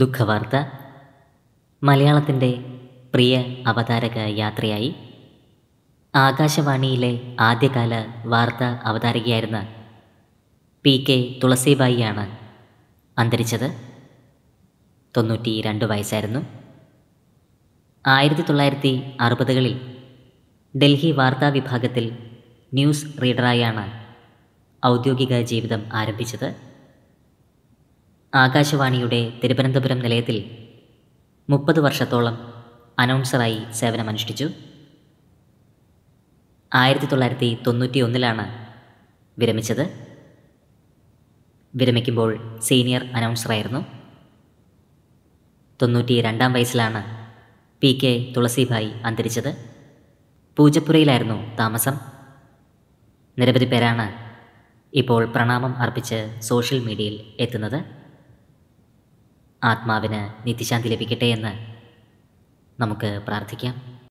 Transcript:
ദുഃഖവാർത്ത മലയാളത്തിൻ്റെ പ്രിയ അവതാരക യാത്രയായി ആകാശവാണിയിലെ ആദ്യകാല വാർത്ത അവതാരകയായിരുന്ന പി കെ തുളസിബായിയാണ് അന്തരിച്ചത് തൊണ്ണൂറ്റി രണ്ട് വയസ്സായിരുന്നു ആയിരത്തി തൊള്ളായിരത്തി അറുപതുകളിൽ ഡൽഹി വാർത്താ വിഭാഗത്തിൽ ന്യൂസ് റീഡറായാണ് ഔദ്യോഗിക ജീവിതം ആരംഭിച്ചത് ആകാശവാണിയുടെ തിരുവനന്തപുരം നിലയത്തിൽ മുപ്പത് വർഷത്തോളം അനൗൺസറായി സേവനമനുഷ്ഠിച്ചു ആയിരത്തി തൊള്ളായിരത്തി തൊണ്ണൂറ്റി ഒന്നിലാണ് വിരമിച്ചത് വിരമിക്കുമ്പോൾ സീനിയർ അനൗൺസറായിരുന്നു തൊണ്ണൂറ്റി രണ്ടാം വയസ്സിലാണ് പി കെ തുളസിഭായ് അന്തരിച്ചത് പൂജപ്പുരയിലായിരുന്നു താമസം നിരവധി പേരാണ് ഇപ്പോൾ പ്രണാമം അർപ്പിച്ച് സോഷ്യൽ മീഡിയയിൽ എത്തുന്നത് ആത്മാവിന് നിത്യശാന്തി ലഭിക്കട്ടെ എന്ന് നമുക്ക് പ്രാർത്ഥിക്കാം